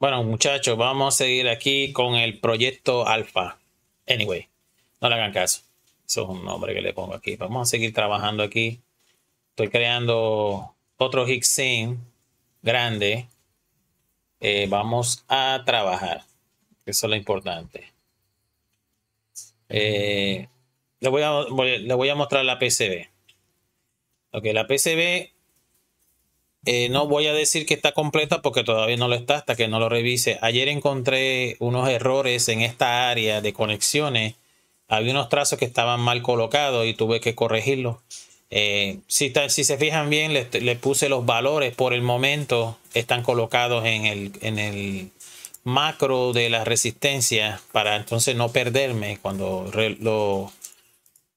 Bueno, muchachos, vamos a seguir aquí con el proyecto Alfa. Anyway, no le hagan caso. Eso es un nombre que le pongo aquí. Vamos a seguir trabajando aquí. Estoy creando otro Higgsin grande. Eh, vamos a trabajar. Eso es lo importante. Eh, le, voy a, le voy a mostrar la PCB. Ok, la PCB eh, no voy a decir que está completa porque todavía no lo está hasta que no lo revise. Ayer encontré unos errores en esta área de conexiones. Había unos trazos que estaban mal colocados y tuve que corregirlos. Eh, si, si, se fijan bien, le, puse los valores por el momento. Están colocados en el, en el macro de la resistencia para entonces no perderme cuando lo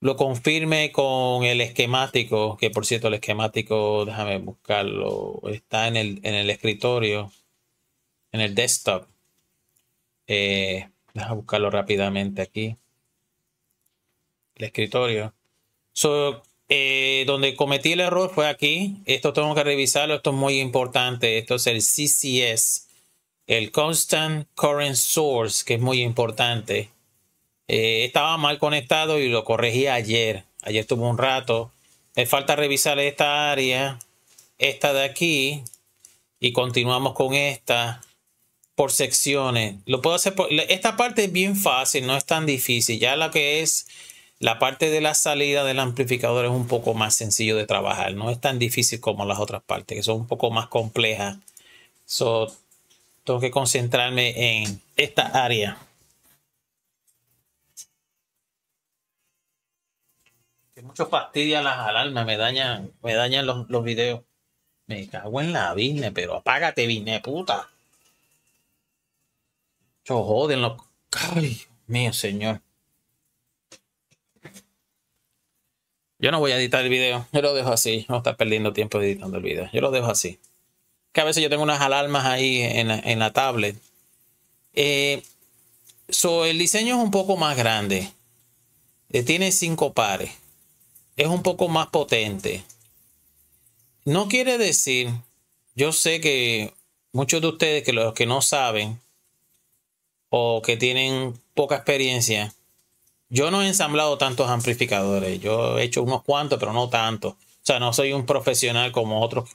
lo confirme con el esquemático, que por cierto el esquemático, déjame buscarlo, está en el, en el escritorio, en el desktop. Eh, déjame buscarlo rápidamente aquí. El escritorio. So, eh, donde cometí el error fue aquí. Esto tengo que revisarlo, esto es muy importante. Esto es el CCS, el Constant Current Source, que es muy importante. Eh, estaba mal conectado y lo corregí ayer. Ayer estuvo un rato. Me falta revisar esta área, esta de aquí, y continuamos con esta por secciones. Lo puedo hacer por, esta parte es bien fácil, no es tan difícil. Ya la que es la parte de la salida del amplificador es un poco más sencillo de trabajar. No es tan difícil como las otras partes, que son un poco más complejas. So, tengo que concentrarme en esta área. muchos fastidia las alarmas, me dañan, me dañan los, videos. Me cago en la Vine, pero apágate, Vine, puta. Yo joden los. Ay, mío, señor. Yo no voy a editar el video. Yo lo dejo así. No está perdiendo tiempo editando el video. Yo lo dejo así. Que a veces yo tengo unas alarmas ahí en la, tablet. Eh, el diseño es un poco más grande. Eh, tiene cinco pares es un poco más potente. No quiere decir, yo sé que muchos de ustedes que los que no saben o que tienen poca experiencia, yo no he ensamblado tantos amplificadores. Yo he hecho unos cuantos, pero no tantos. O sea, no soy un profesional como otros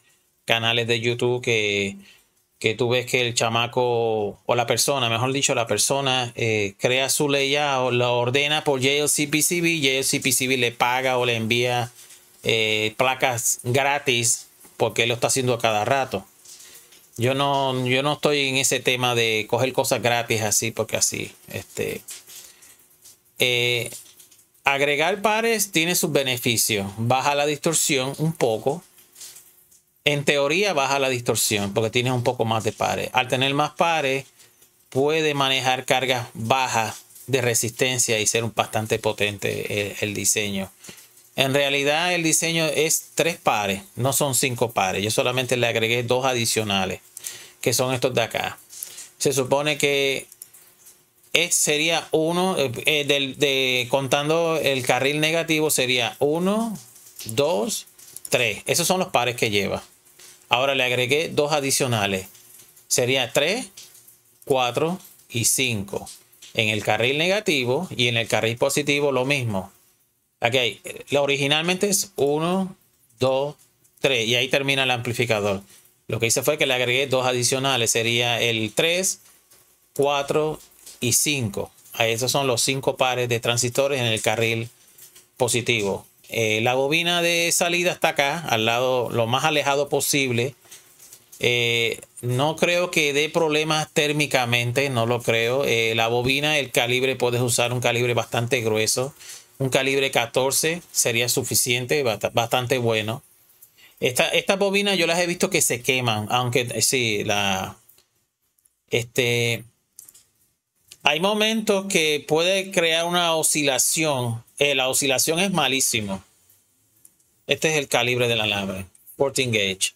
canales de YouTube que que tú ves que el chamaco o la persona, mejor dicho, la persona eh, crea su ley o la ordena por JLCPCB, JLCPCB le paga o le envía eh, placas gratis porque él lo está haciendo a cada rato. Yo no, yo no estoy en ese tema de coger cosas gratis así porque así. Este, eh, agregar pares tiene sus beneficios. Baja la distorsión un poco en teoría baja la distorsión porque tiene un poco más de pares. Al tener más pares, puede manejar cargas bajas de resistencia y ser bastante potente eh, el, diseño. En realidad el diseño es tres pares, no son cinco pares. Yo solamente le agregué dos adicionales, que son estos de acá. Se supone que sería uno, eh, eh, contando el carril negativo sería uno, dos, tres. Esos son los pares que lleva. Ahora le agregué dos adicionales. Sería 3, 4 y 5. En el carril negativo y en el carril positivo lo mismo. Aquí originalmente es 1, 2, 3 y ahí termina el amplificador. Lo que hice fue que le agregué dos adicionales. Sería el 3, 4 y 5. Esos son los cinco pares de transistores en el carril positivo. Eh, la bobina de salida está acá, al lado, lo más alejado posible. Eh, no creo que dé problemas térmicamente, no lo creo. Eh, la bobina, el calibre, puedes usar un calibre bastante grueso. Un calibre 14 sería suficiente, bastante bueno. Estas esta bobinas yo las he visto que se queman, aunque sí, la... Este, hay momentos que puede crear una oscilación. Eh, la oscilación es malísimo. Este es el calibre la alambre, 14 gauge.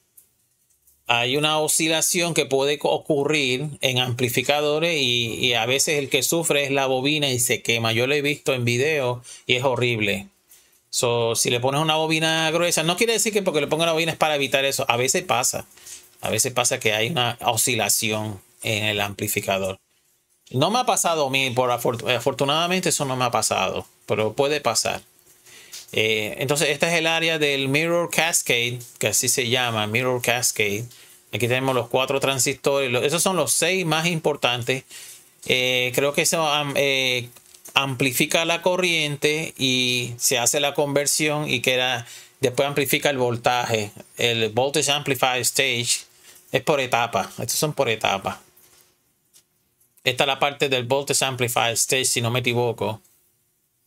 Hay una oscilación que puede ocurrir en amplificadores y, a veces el que sufre es la bobina y se quema. Yo lo he visto en video y es horrible. si le pones una bobina gruesa, no quiere decir que porque le ponga una bobina es para evitar eso. A veces pasa. A veces pasa que hay una oscilación en el amplificador. No me ha pasado a mí, por afortunadamente eso no me ha pasado, pero puede pasar. Eh, entonces, esta es el área del Mirror Cascade, que así se llama, Mirror Cascade. Aquí tenemos los cuatro transistores, esos son los seis más importantes. Eh, creo que eso eh, amplifica la corriente y se hace la conversión y queda, después amplifica el voltaje. El Voltage Amplified Stage es por etapa, estos son por etapa. Esta es la parte del Voltage Amplifier Stage, si no me equivoco.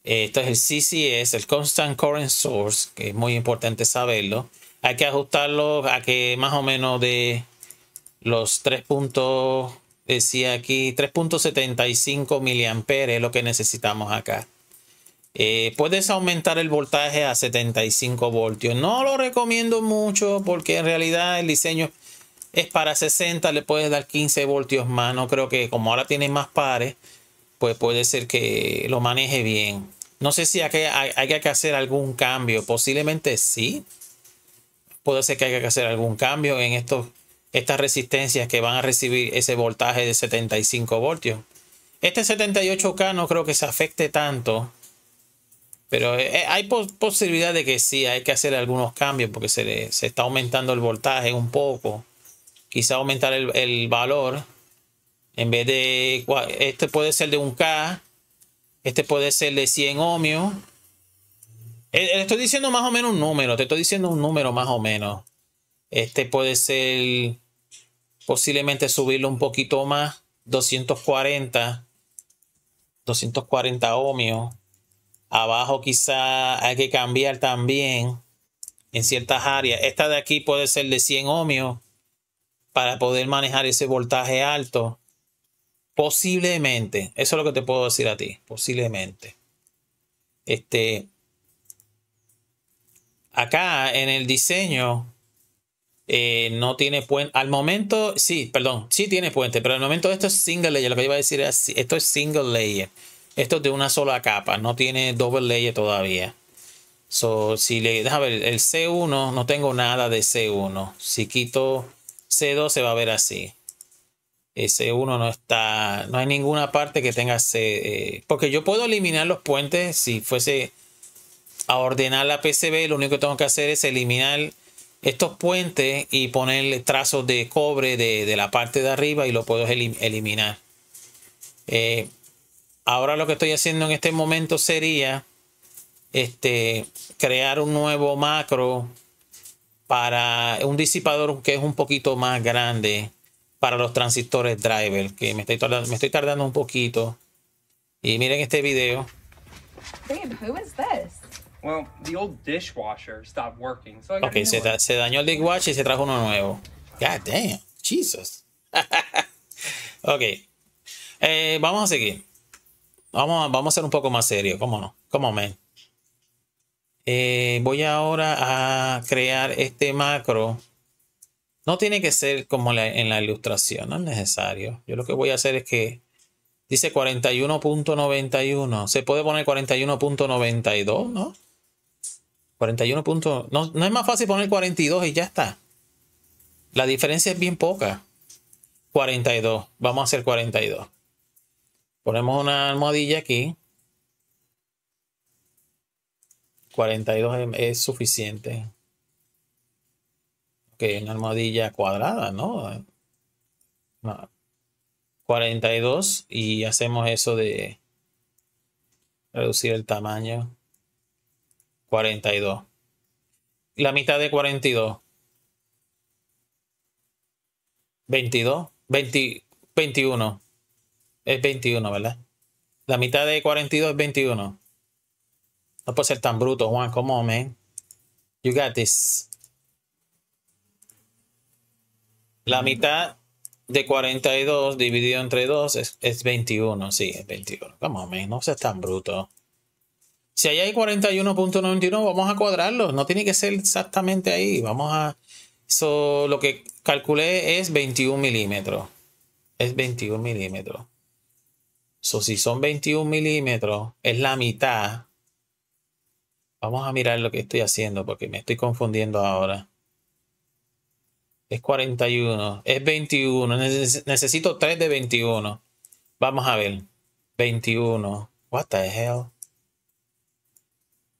Eh, esto es el CCS, el Constant Current Source, que es muy importante saberlo. Hay que ajustarlo a que más o menos de los 3 decía aquí, 3.75 mA es lo que necesitamos acá. Eh, puedes aumentar el voltaje a 75 voltios. No lo recomiendo mucho porque en realidad el diseño es para 60, le puedes dar 15 voltios más. No creo que como ahora tiene más pares, pues puede ser que lo maneje bien. No sé si hay, que hacer algún cambio. Posiblemente sí. Puede ser que haya que hacer algún cambio en estos, estas resistencias que van a recibir ese voltaje de 75 voltios. Este 78K no creo que se afecte tanto. Pero eh, eh, hay posibilidad de que sí, hay que hacer algunos cambios porque se, se está aumentando el voltaje un poco quizá aumentar el, valor. En vez de, este puede ser de un k este puede ser de 100 ohmios. Eh, eh, estoy diciendo más o menos un número, te estoy diciendo un número más o menos. Este puede ser posiblemente subirlo un poquito más, 240, 240 ohmios. Abajo quizá hay que cambiar también en ciertas áreas. Esta de aquí puede ser de 100 ohmios para poder manejar ese voltaje alto. Posiblemente, eso es lo que te puedo decir a ti, posiblemente. Este, acá en el diseño eh, no tiene puente. Al momento, sí, perdón, sí tiene puente, pero al momento esto es single layer. Lo que iba a decir es, esto es single layer. Esto es de una sola capa, no tiene double layer todavía. So, si le, déjame ver, el C1, no tengo nada de C1. Si quito C2 se va a ver así. Eh, C1 no está, no hay ninguna parte que tenga C, eh, porque yo puedo eliminar los puentes si fuese a ordenar la PCB, lo único que tengo que hacer es eliminar estos puentes y ponerle trazos de cobre de, la parte de arriba y lo puedo eliminar. Eh, ahora lo que estoy haciendo en este momento sería este, crear un nuevo macro para un disipador que es un poquito más grande para los transistores driver, que me estoy tardando, un poquito. Y miren este video. Ok, se, dañó el dishwasher y se trajo uno nuevo. God damn, Jesus. ok, eh, vamos a seguir. Vamos, vamos a ser un poco más serios, cómo no, cómo men eh, voy ahora a crear este macro. No tiene que ser como en la ilustración, no es necesario. Yo lo que voy a hacer es que dice 41.91. Se puede poner 41.92, ¿no? 41. no, no es más fácil poner 42 y ya está. La diferencia es bien poca. 42. Vamos a hacer 42. Ponemos una almohadilla aquí. 42 em, es suficiente. Ok, una almohadilla cuadrada, ¿no? 42 y hacemos eso de reducir el tamaño. 42. La mitad de 42. 22. 21. Es 21, ¿verdad? La mitad de 42 es 21. No puede ser tan bruto, Juan. Come on, You got this. La mitad de 42 dividido entre 2 es, 21. Sí, es 21. Come on, man. No seas tan bruto. Si ahí hay 41.91, vamos a cuadrarlo. No tiene que ser exactamente ahí. Vamos a... So, lo que calculé es 21 milímetros. Es 21 milímetros. So, si son 21 milímetros, es la mitad Vamos a mirar lo que estoy haciendo porque me estoy confundiendo ahora. Es 41. Es 21. necesito 3 de 21. Vamos a ver. 21. What the hell?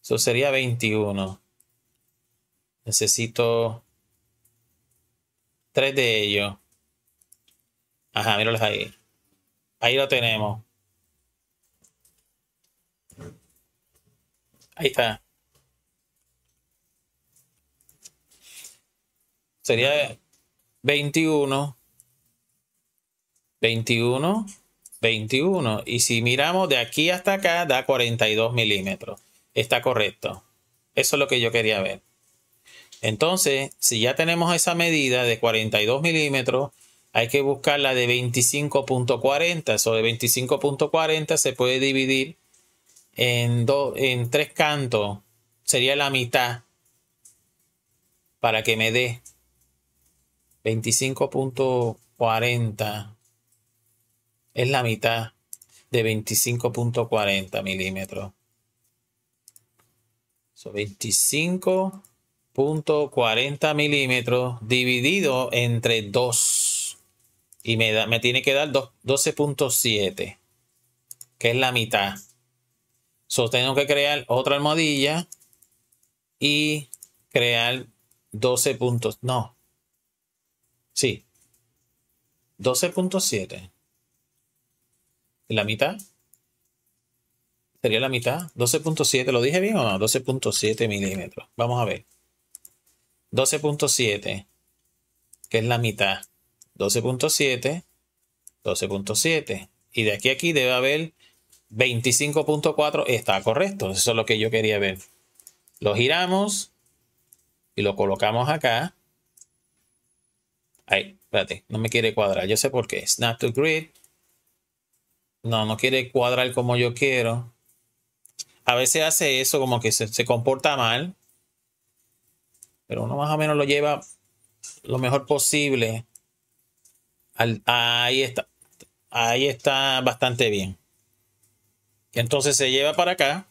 Eso sería 21. Necesito 3 de ellos. Ajá, míralos ahí. Ahí lo tenemos. Ahí está. sería 21, 21, 21. Y si miramos de aquí hasta acá, da 42 milímetros. Está correcto. Eso es lo que yo quería ver. Entonces, si ya tenemos esa medida de 42 milímetros, hay que buscar la de 25.40. Eso de 25.40 se puede dividir en, en tres cantos. Sería la mitad para que me dé 25.40 es la mitad de 25.40 milímetros. So, 25.40 milímetros dividido entre 2. Y me, me tiene que dar 12.7, que es la mitad. So, tengo que crear otra almohadilla y crear 12 puntos. No, Sí. 12.7. ¿Y la mitad? Sería la mitad. 12.7. ¿Lo dije bien o no? 12.7 milímetros. Vamos a ver. 12.7. Que es la mitad. 12.7. 12.7. Y de aquí a aquí debe haber 25.4. Está correcto. Eso es lo que yo quería ver. Lo giramos y lo colocamos acá. Ay, espérate, no me quiere cuadrar. Yo sé por qué. Snap to grid. No, no quiere cuadrar como yo quiero. A veces hace eso, como que se, comporta mal. Pero uno más o menos lo lleva lo mejor posible. ahí está. Ahí está bastante bien. Entonces se lleva para acá.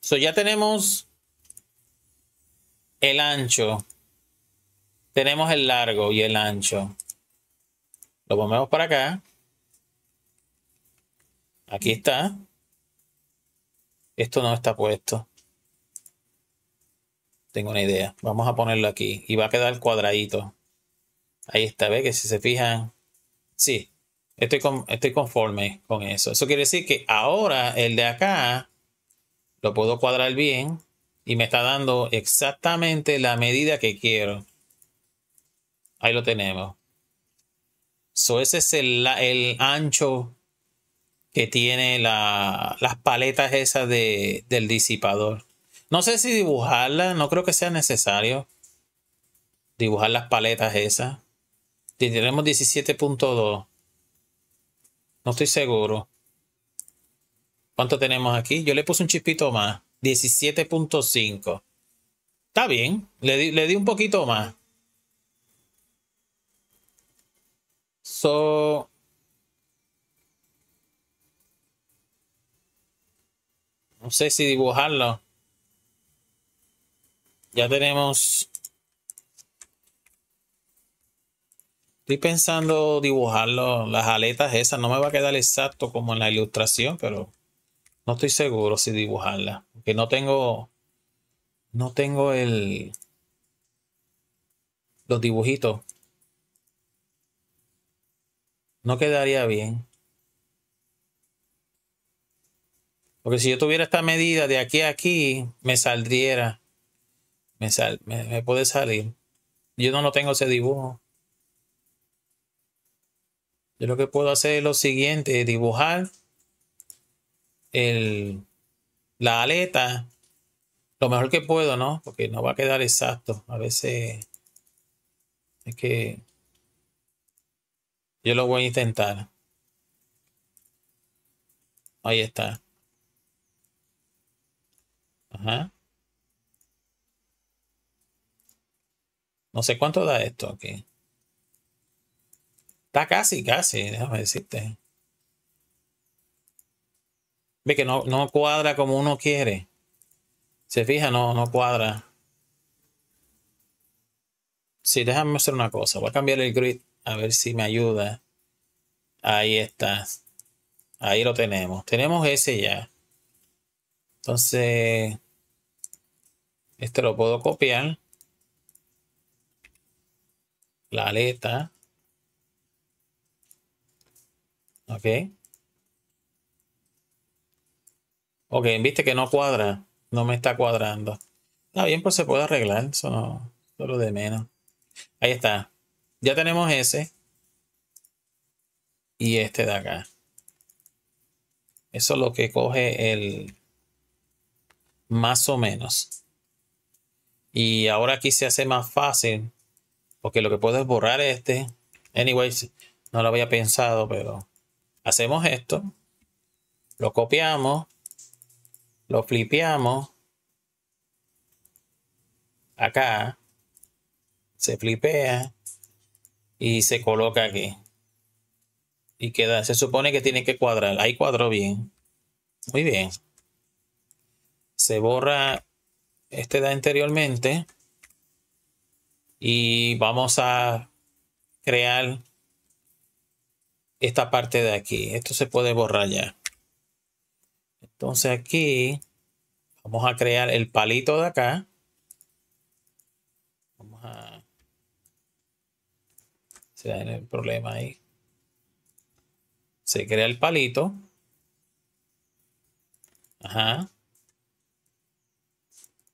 So ya tenemos el ancho. Tenemos el largo y el ancho. Lo ponemos para acá. Aquí está. Esto no está puesto. Tengo una idea. Vamos a ponerlo aquí. Y va a quedar cuadradito. Ahí está. Ve que si se fijan. Sí. Estoy, con, estoy conforme con eso. Eso quiere decir que ahora el de acá lo puedo cuadrar bien y me está dando exactamente la medida que quiero. Ahí lo tenemos. So, ese es el, ancho que tiene la, las paletas esas del disipador. No sé si dibujarla. no creo que sea necesario dibujar las paletas esas. Tenemos 17.2. No estoy seguro. ¿Cuánto tenemos aquí? Yo le puse un chispito más. 17.5. Está bien, le di, un poquito más. So, no sé si dibujarlo. Ya tenemos. Estoy pensando dibujarlo, las aletas esas. No me va a quedar exacto como en la ilustración, pero no estoy seguro si dibujarla. Porque no tengo. No tengo el. Los dibujitos. No quedaría bien. Porque si yo tuviera esta medida de aquí a aquí, me saldría. Me, sal, me, puede salir. Yo no, no tengo ese dibujo. Yo lo que puedo hacer es lo siguiente, dibujar el, la aleta lo mejor que puedo, ¿no? Porque no va a quedar exacto. A veces es que yo lo voy a intentar. Ahí está. Ajá. No sé cuánto da esto aquí. Está casi, casi, déjame decirte que no, no cuadra como uno quiere. Se fija, no, no cuadra. si déjame hacer una cosa. Voy a cambiar el grid a ver si me ayuda. Ahí está. Ahí lo tenemos. Tenemos ese ya. Entonces, este lo puedo copiar. La aleta. Ok. Ok, viste que no cuadra. No me está cuadrando. Está bien, pues se puede arreglar. Eso de menos. Ahí está. Ya tenemos ese. Y este de acá. Eso es lo que coge el. Más o menos. Y ahora aquí se hace más fácil. Porque lo que puedo es borrar este. Anyway, no lo había pensado, pero hacemos esto. Lo copiamos lo flipeamos. Acá. Se flipea. Y se coloca aquí. Y queda. Se supone que tiene que cuadrar. Ahí cuadró bien. Muy bien. Se borra este da anteriormente. Y vamos a crear esta parte de aquí. Esto se puede borrar ya. Entonces aquí vamos a crear el palito de acá. Vamos a... Se da el problema ahí. Se crea el palito. Ajá.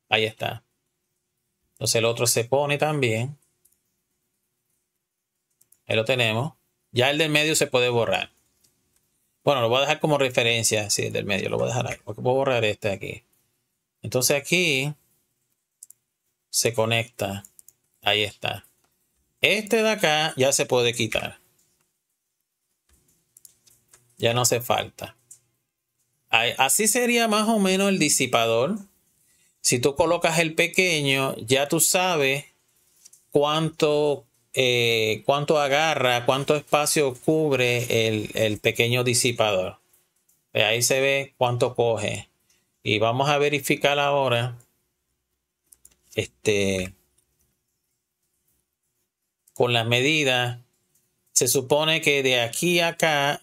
Ahí está. Entonces el otro se pone también. Ahí lo tenemos. Ya el del medio se puede borrar. Bueno, lo voy a dejar como referencia, sí, del medio, lo voy a dejar ahí, porque puedo borrar este de aquí. Entonces aquí se conecta, ahí está. Este de acá ya se puede quitar. Ya no hace falta. Así sería más o menos el disipador. Si tú colocas el pequeño, ya tú sabes cuánto eh, cuánto agarra, cuánto espacio cubre el, pequeño disipador. ahí se ve cuánto coge. Y vamos a verificar ahora. Este. Con las medidas. Se supone que de aquí a acá.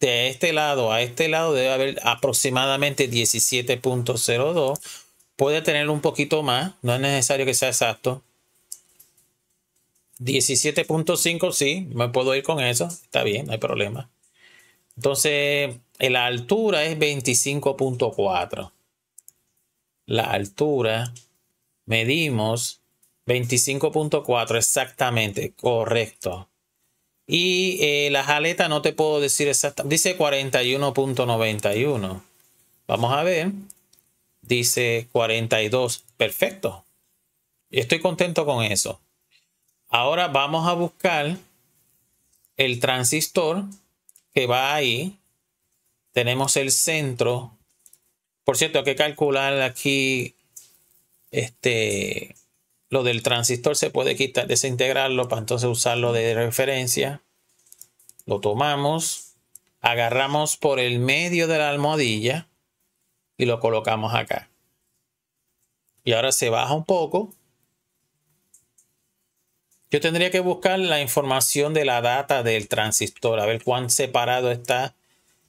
De este lado a este lado debe haber aproximadamente 17.02. Puede tener un poquito más. No es necesario que sea exacto 17.5, sí, me puedo ir con eso. Está bien, no hay problema. Entonces, eh, la altura es 25.4. La altura, medimos 25.4 exactamente, correcto. Y eh, la jaleta no te puedo decir exactamente, dice 41.91. Vamos a ver, dice 42, perfecto. Estoy contento con eso. Ahora vamos a buscar el transistor que va ahí. Tenemos el centro. Por cierto, hay que calcular aquí este, lo del transistor. Se puede quitar, desintegrarlo para entonces usarlo de referencia. Lo tomamos. Agarramos por el medio de la almohadilla y lo colocamos acá. Y ahora se baja un poco yo tendría que buscar la información de la data del transistor, a ver cuán separado está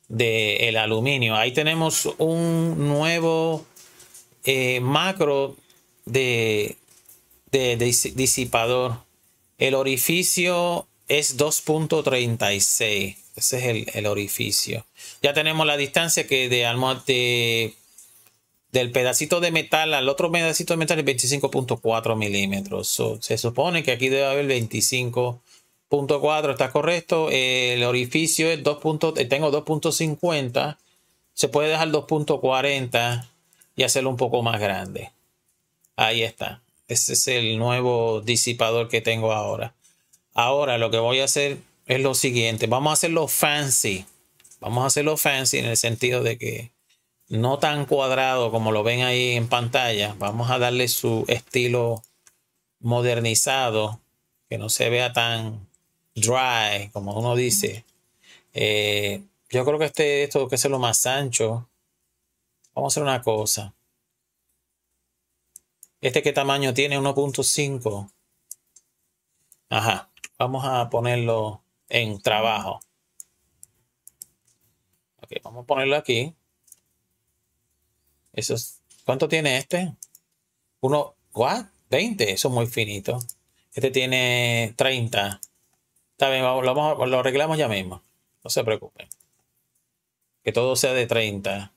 del aluminio. Ahí tenemos un nuevo eh, macro de, disipador. El orificio es 2.36. Ese es el, orificio. Ya tenemos la distancia que de, del pedacito de metal al otro pedacito de metal es 25.4 milímetros. se supone que aquí debe haber 25.4, está correcto. El orificio es 2. Eh, tengo 2.50. Se puede dejar 2.40 y hacerlo un poco más grande. Ahí está. Ese es el nuevo disipador que tengo ahora. Ahora lo que voy a hacer es lo siguiente. Vamos a hacerlo fancy. Vamos a hacerlo fancy en el sentido de que no tan cuadrado como lo ven ahí en pantalla. Vamos a darle su estilo modernizado, que no se vea tan dry, como uno dice. Eh, yo creo que este, esto que es lo más ancho. Vamos a hacer una cosa. ¿Este qué tamaño tiene? 1.5. Ajá. Vamos a ponerlo en trabajo. vamos a ponerlo aquí. ¿Cuánto tiene este? Uno, 20, eso es muy finito. Este tiene 30. Está bien, lo, vamos, lo arreglamos ya mismo. No se preocupen. Que todo sea de 30.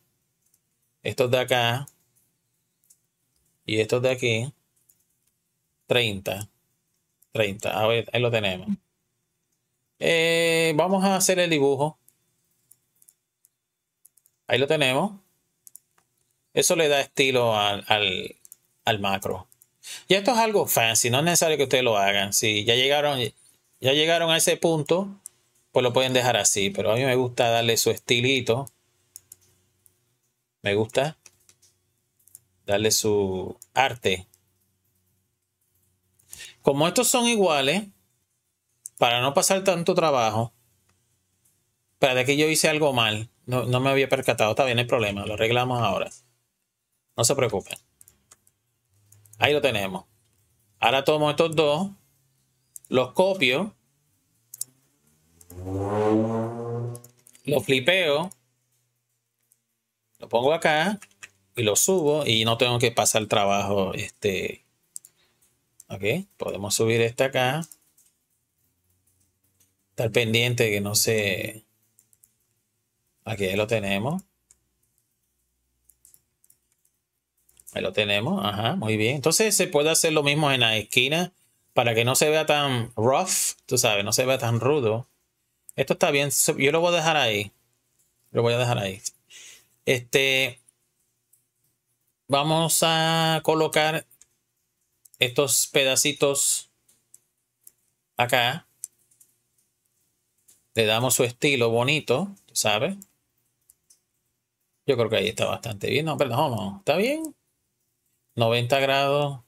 Estos de acá. Y estos de aquí. 30. 30. A ver, ahí lo tenemos. Eh, vamos a hacer el dibujo. Ahí lo tenemos. Eso le da estilo al, macro. Y esto es algo fancy, no es necesario que ustedes lo hagan. Si ya llegaron, ya llegaron a ese punto, pues lo pueden dejar así. Pero a mí me gusta darle su estilito. Me gusta darle su arte. Como estos son iguales, para no pasar tanto trabajo, para que yo hice algo mal, no, me había percatado, está bien, el problema, lo arreglamos ahora. No se preocupen. Ahí lo tenemos. Ahora tomo estos dos, los copio, los flipeo, lo pongo acá y lo subo y no tengo que pasar el trabajo este ok podemos subir este acá estar pendiente que no se aquí lo tenemos Ahí lo tenemos, ajá, muy bien. Entonces se puede hacer lo mismo en la esquina para que no se vea tan rough, tú sabes, no se vea tan rudo. Esto está bien, yo lo voy a dejar ahí. Lo voy a dejar ahí. Este, vamos a colocar estos pedacitos acá. Le damos su estilo bonito, tú ¿sabes? Yo creo que ahí está bastante bien. No, perdón, no, está bien. 90 grados,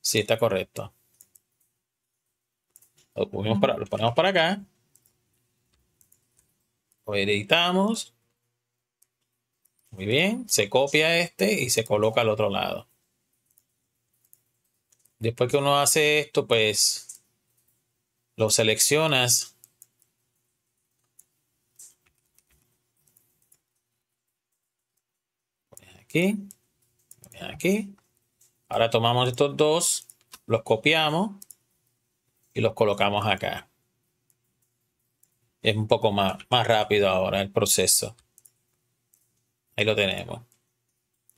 si está correcto. Lo para, lo ponemos para acá. Lo editamos. Muy bien, se copia este y se coloca al otro lado. Después que uno hace esto, pues lo seleccionas. Aquí. Aquí. Ahora tomamos estos dos, los copiamos y los colocamos acá. Es un poco más, más rápido ahora el proceso. Ahí lo tenemos.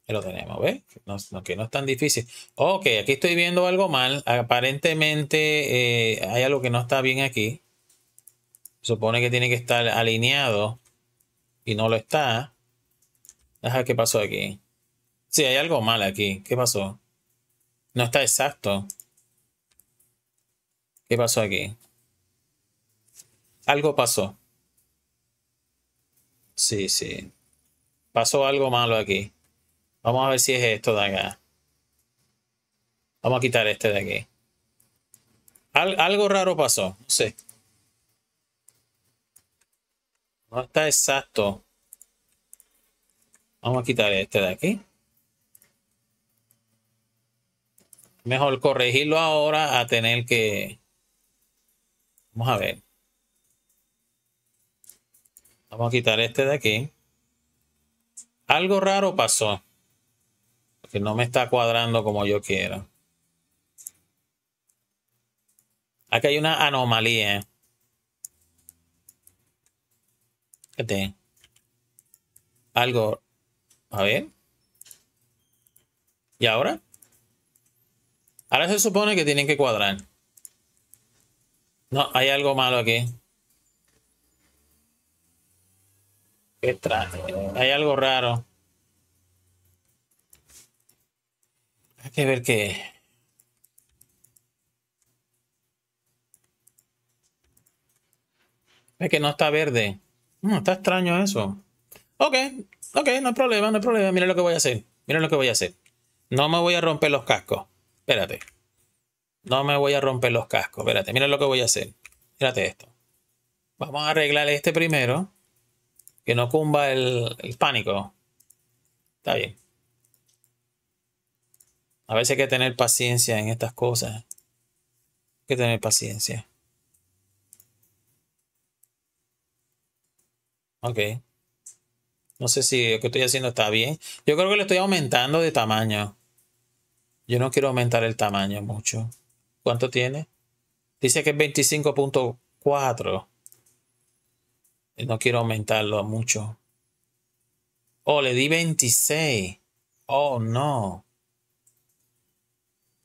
Ahí lo tenemos, ¿ves? No, que no es tan difícil. Ok, aquí estoy viendo algo mal. Aparentemente eh, hay algo que no está bien aquí. Supone que tiene que estar alineado y no lo está. Deja qué pasó aquí. Sí, hay algo mal aquí. ¿Qué pasó? No está exacto. ¿Qué pasó aquí? Algo pasó. Sí, sí. Pasó algo malo aquí. Vamos a ver si es esto de acá. Vamos a quitar este de aquí. algo raro pasó. sí No está exacto. Vamos a quitar este de aquí. mejor corregirlo ahora a tener que... Vamos a ver. Vamos a quitar este de aquí. Algo raro pasó. Que no me está cuadrando como yo quiera. Acá hay una anomalía. Fíjate. Este. Algo. A ver. ¿Y ahora? Ahora se supone que tienen que cuadrar. No, hay algo malo aquí. ¿Qué traje? ¿eh? Hay algo raro. Hay que ver qué Es que no está verde. No, mm, está extraño eso. Ok, ok, no hay problema, no hay problema. Mira lo que voy a hacer. Mira lo que voy a hacer. No me voy a romper los cascos. Espérate. No me voy a romper los cascos. Espérate, mira lo que voy a hacer. Espérate esto. Vamos a arreglar este primero. Que no cumba el, pánico. Está bien. A veces hay que tener paciencia en estas cosas. Hay que tener paciencia. Ok. No sé si lo que estoy haciendo está bien. Yo creo que lo estoy aumentando de tamaño. Yo no quiero aumentar el tamaño mucho. ¿Cuánto tiene? Dice que es 25.4. No quiero aumentarlo mucho. Oh, le di 26. Oh, no.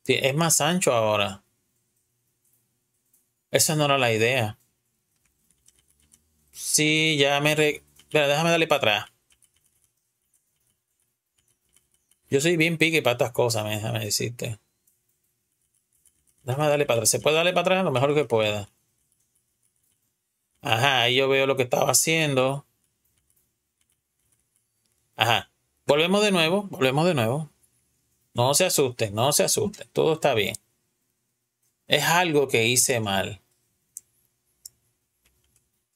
Es más ancho ahora. Esa no era la idea. Sí, ya me... Re... déjame darle para atrás. Yo soy bien pique para estas cosas, me, me Dame, dale darle para atrás. ¿Se puede darle para atrás? Lo mejor que pueda. Ajá, ahí yo veo lo que estaba haciendo. Ajá. Volvemos de nuevo, volvemos de nuevo. No se asusten, no se asusten. Todo está bien. Es algo que hice mal.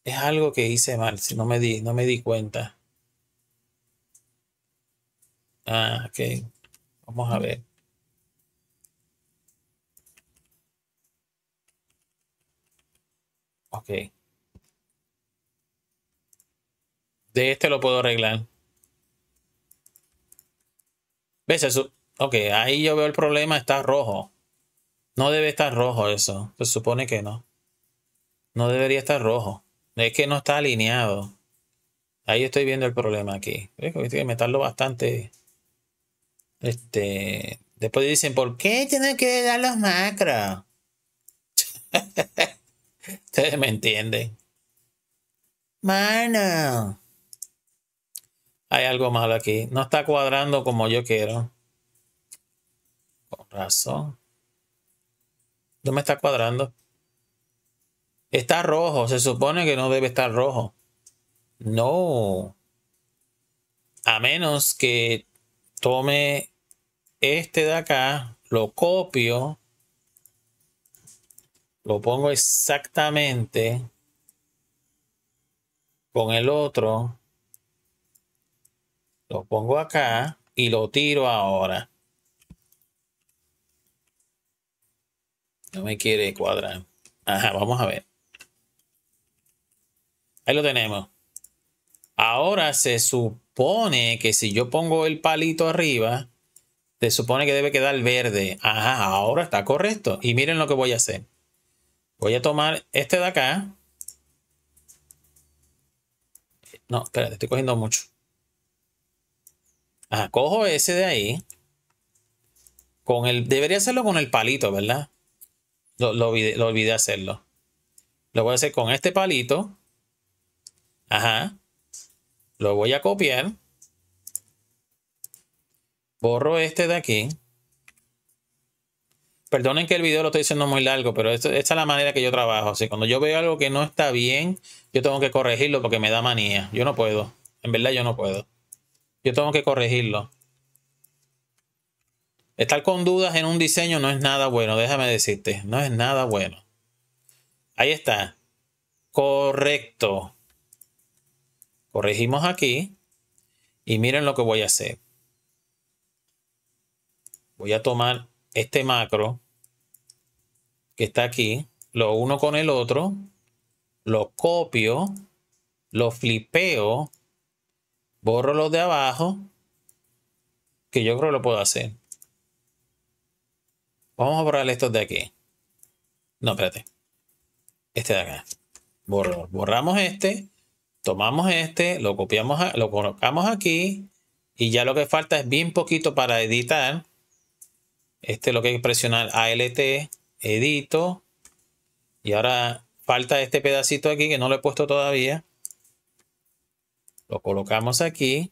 Es algo que hice mal, si no me di, no me di cuenta. Ah, ok. Vamos a ver. Ok. De este lo puedo arreglar. ¿Ves eso? Ok, ahí yo veo el problema, está rojo. No debe estar rojo eso. Se supone que no. No debería estar rojo. Es que no está alineado. Ahí estoy viendo el problema aquí. tiene que meterlo bastante. Este, después dicen, ¿por qué tienen que dar los macros? Ustedes me entienden. Mano. Hay algo malo aquí. No está cuadrando como yo quiero. Con razón. No me está cuadrando. Está rojo. Se supone que no debe estar rojo. No. A menos que tome este de acá, lo copio, lo pongo exactamente con el otro, lo pongo acá y lo tiro ahora. No me quiere cuadrar. vamos a ver. Ahí lo tenemos. Ahora se supone que si yo pongo el palito arriba, se supone que debe quedar verde. Ajá, ahora está correcto. Y miren lo que voy a hacer. Voy a tomar este de acá. No, espérate, estoy cogiendo mucho. Ajá, cojo ese de ahí. Con el, debería hacerlo con el palito, ¿verdad? Lo, olvidé, lo olvidé hacerlo. Lo voy a hacer con este palito. Ajá. Lo voy a copiar. Borro este de aquí. Perdonen que el video lo estoy diciendo muy largo, pero esta, es la manera que yo trabajo. Así, cuando yo veo algo que no está bien, yo tengo que corregirlo porque me da manía. Yo no puedo. En verdad yo no puedo. Yo tengo que corregirlo. Estar con dudas en un diseño no es nada bueno, déjame decirte. No es nada bueno. Ahí está. Correcto. Corregimos aquí. Y miren lo que voy a hacer voy a tomar este macro que está aquí, lo uno con el otro, lo copio, lo flipeo, borro los de abajo, que yo creo que lo puedo hacer. Vamos a borrar estos de aquí. No, espérate. Este de acá. Borro. Borramos este, tomamos este, lo copiamos, lo colocamos aquí y ya lo que falta es bien poquito para editar este es lo que hay que presionar ALT, edito. Y ahora falta este pedacito aquí que no lo he puesto todavía. Lo colocamos aquí.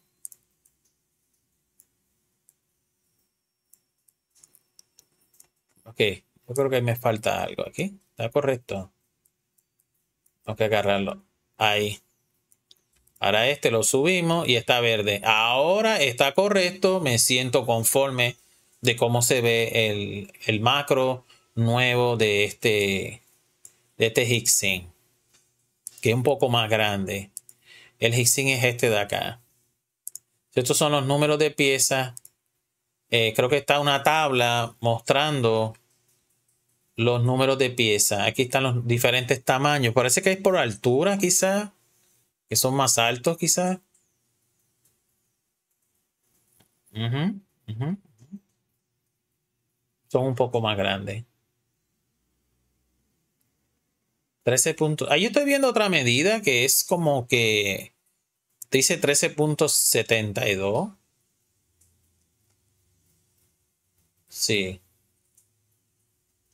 Ok, yo creo que me falta algo aquí. ¿Está correcto? Tengo que agarrarlo. Ahí. Ahora este lo subimos y está verde. Ahora está correcto. Me siento conforme de cómo se ve el, el macro nuevo de este, de este que es un poco más grande. El Hixin es este de acá. Estos son los números de piezas. Eh, creo que está una tabla mostrando los números de piezas. Aquí están los diferentes tamaños. Parece que es por altura, quizás. Que son más altos, quizás son un poco más grandes. 13 puntos. Ahí estoy viendo otra medida que es como que dice 13.72. Sí.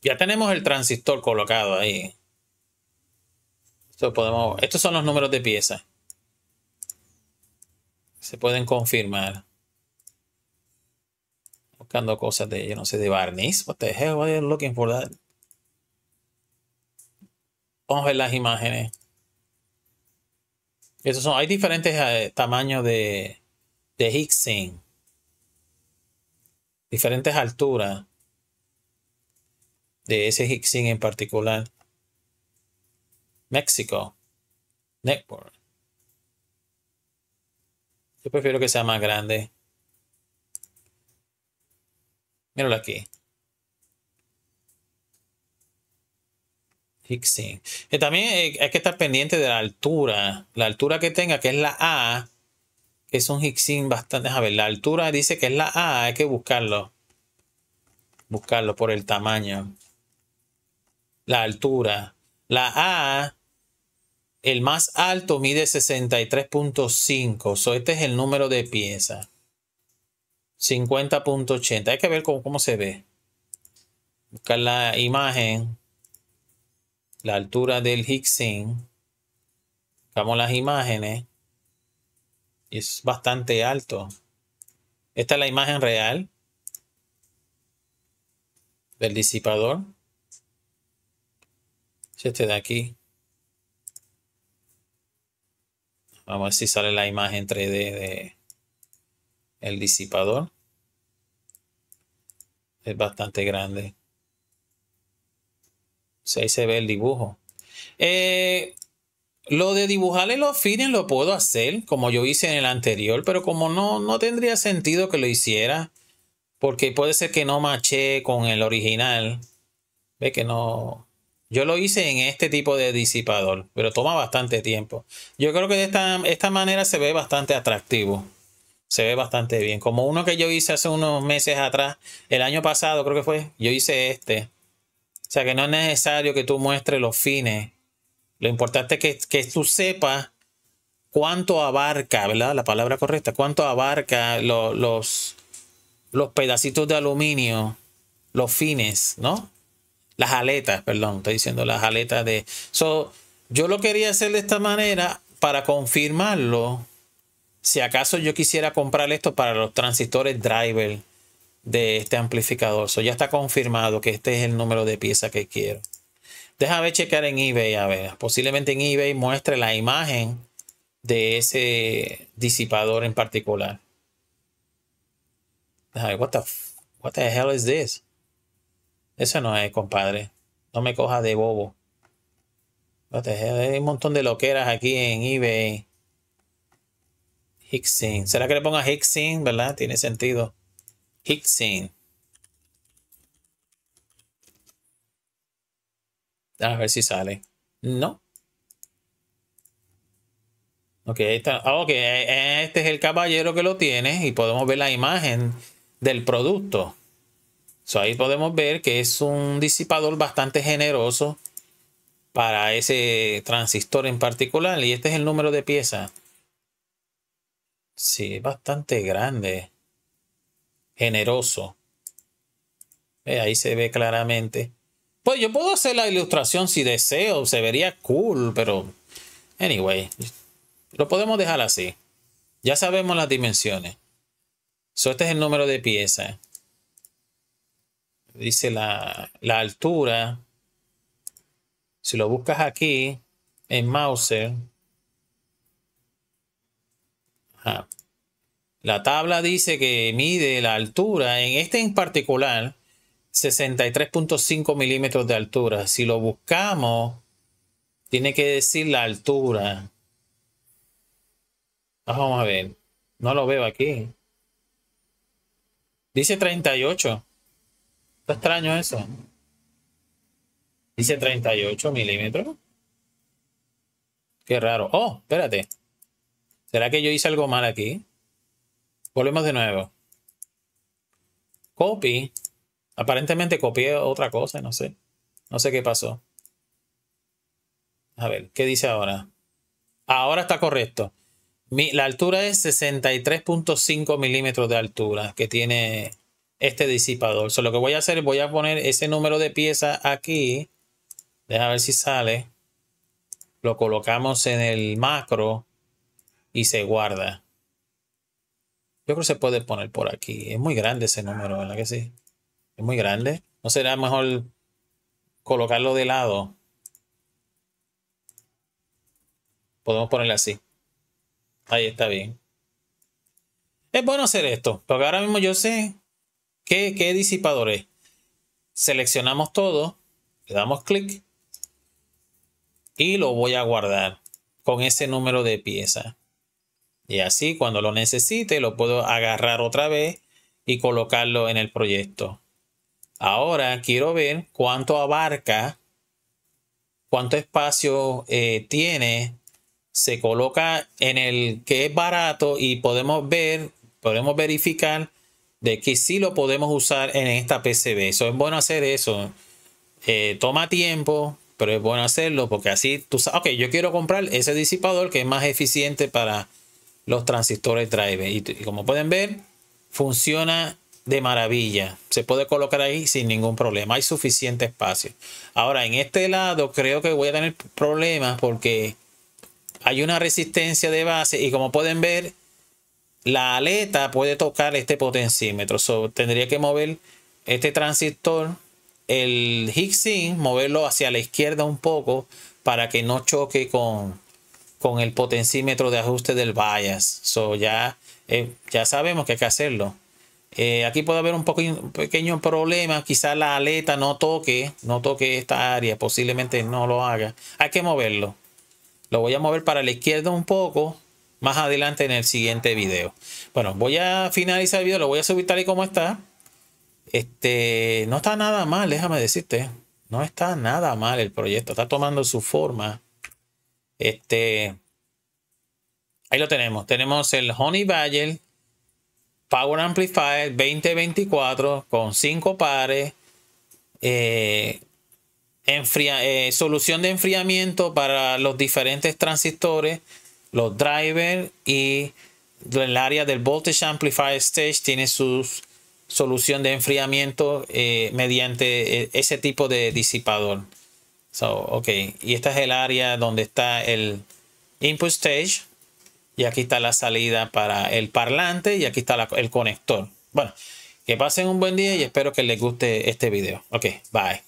Ya tenemos el transistor colocado ahí. Esto podemos, estos son los números de pieza. Se pueden confirmar buscando cosas de, yo no sé, de barniz. What the hell are you looking for that? Vamos a ver las imágenes. Esos son, hay diferentes eh, tamaños de, de Hixing. Diferentes alturas de ese Higgsing en particular. México. Network. Yo prefiero que sea más grande. Míralo aquí. Hixing. Eh, también eh, hay que estar pendiente de la altura. La altura que tenga, que es la A, que es un Hixing bastante. A ver, la altura dice que es la A, hay que buscarlo. Buscarlo por el tamaño. La altura. La A, el más alto mide 63.5. So, este es el número de piezas. 50.80. Hay que ver cómo, cómo, se ve. Buscar la imagen. La altura del Higgsing. Buscamos las imágenes. es bastante alto. Esta es la imagen real del disipador. este de aquí. Vamos a ver si sale la imagen 3D de, el disipador es bastante grande. si ahí se ve el dibujo. Eh, lo de dibujarle los fines lo puedo hacer como yo hice en el anterior, pero como no, no tendría sentido que lo hiciera, porque puede ser que no maché con el original. Ve que no. Yo lo hice en este tipo de disipador, pero toma bastante tiempo. Yo creo que de esta, esta manera se ve bastante atractivo se ve bastante bien. Como uno que yo hice hace unos meses atrás, el año pasado creo que fue, yo hice este. O sea que no es necesario que tú muestres los fines. Lo importante es que, tú sepas cuánto abarca, ¿verdad? La palabra correcta, cuánto abarca los, los pedacitos de aluminio, los fines, ¿no? Las aletas, perdón, estoy diciendo las aletas de... So, yo lo quería hacer de esta manera para confirmarlo si acaso yo quisiera comprar esto para los transistores driver de este amplificador. eso ya está confirmado que este es el número de pieza que quiero. Déjame checar en eBay, a ver. Posiblemente en eBay muestre la imagen de ese disipador en particular. Déjame what the, what the hell is this? Eso no es, compadre. No me coja de bobo. Hay un montón de loqueras aquí en eBay Hixin. ¿Será que le ponga Hixin? ¿Verdad? Tiene sentido. Hixin. A ver si sale. No. Ok, está. Ah, eh, eh, este es el caballero que lo tiene y podemos ver la imagen del producto. ahí podemos ver que es un disipador bastante generoso para ese transistor en particular y este es el número de piezas. Sí, bastante grande. Generoso. ahí se ve claramente. Pues yo puedo hacer la ilustración si deseo. Se vería cool, pero... Anyway. Lo podemos dejar así. Ya sabemos las dimensiones. So, este es el número de piezas. Dice la, la altura. Si lo buscas aquí, en Mauser. Ah. La tabla dice que mide la altura, en este en particular, 63.5 milímetros de altura. Si lo buscamos, tiene que decir la altura. Ah, vamos a ver. No lo veo aquí. Dice 38. Está extraño eso. Dice 38 milímetros. Qué raro. Oh, espérate. ¿Será que yo hice algo mal aquí? Volvemos de nuevo. Copy. Aparentemente copié otra cosa, no sé. No sé qué pasó. A ver, ¿qué dice ahora? Ahora está correcto. Mi, la altura es 63.5 milímetros de altura que tiene este disipador. lo que voy a hacer es voy a poner ese número de piezas aquí. Deja ver si sale. Lo colocamos en el macro y se guarda. Yo creo que se puede poner por aquí. Es muy grande ese número, ¿verdad que sí? Es muy grande. ¿No será mejor colocarlo de lado? Podemos ponerle así. Ahí está bien. Es bueno hacer esto, porque ahora mismo yo sé qué, qué disipador es. Seleccionamos todo, le damos clic y lo voy a guardar con ese número de piezas. Y así cuando lo necesite lo puedo agarrar otra vez y colocarlo en el proyecto. Ahora quiero ver cuánto abarca, cuánto espacio eh, tiene. Se coloca en el que es barato y podemos ver, podemos verificar de que sí lo podemos usar en esta PCB. Eso es bueno hacer eso. Eh, toma tiempo, pero es bueno hacerlo porque así tú sabes, ok, yo quiero comprar ese disipador que es más eficiente para los transistores drive. Y, como pueden ver, funciona de maravilla. Se puede colocar ahí sin ningún problema. Hay suficiente espacio. Ahora, en este lado creo que voy a tener problemas porque hay una resistencia de base y como pueden ver, la aleta puede tocar este potenciómetro. tendría que mover este transistor, el sin moverlo hacia la izquierda un poco para que no choque con, con el potencímetro de ajuste del bias. So, ya, eh, ya sabemos que hay que hacerlo. Eh, aquí puede haber un, pequeño problema, quizás la aleta no toque, no toque esta área, posiblemente no lo haga. Hay que moverlo. Lo voy a mover para la izquierda un poco, más adelante en el siguiente video. Bueno, voy a finalizar el video, lo voy a subir tal y como está. Este, no está nada mal, déjame decirte. No está nada mal el proyecto, está tomando su forma. Este, ahí lo tenemos. Tenemos el Honey Badger Power Amplifier 2024 con 5 pares. Eh, eh, solución de enfriamiento para los diferentes transistores, los drivers y el área del Voltage Amplifier Stage tiene su solución de enfriamiento eh, mediante ese tipo de disipador. So, ok. Y esta es el área donde está el input stage. Y aquí está la salida para el parlante y aquí está el conector. Bueno, que pasen un buen día y espero que les guste este video. Ok, bye.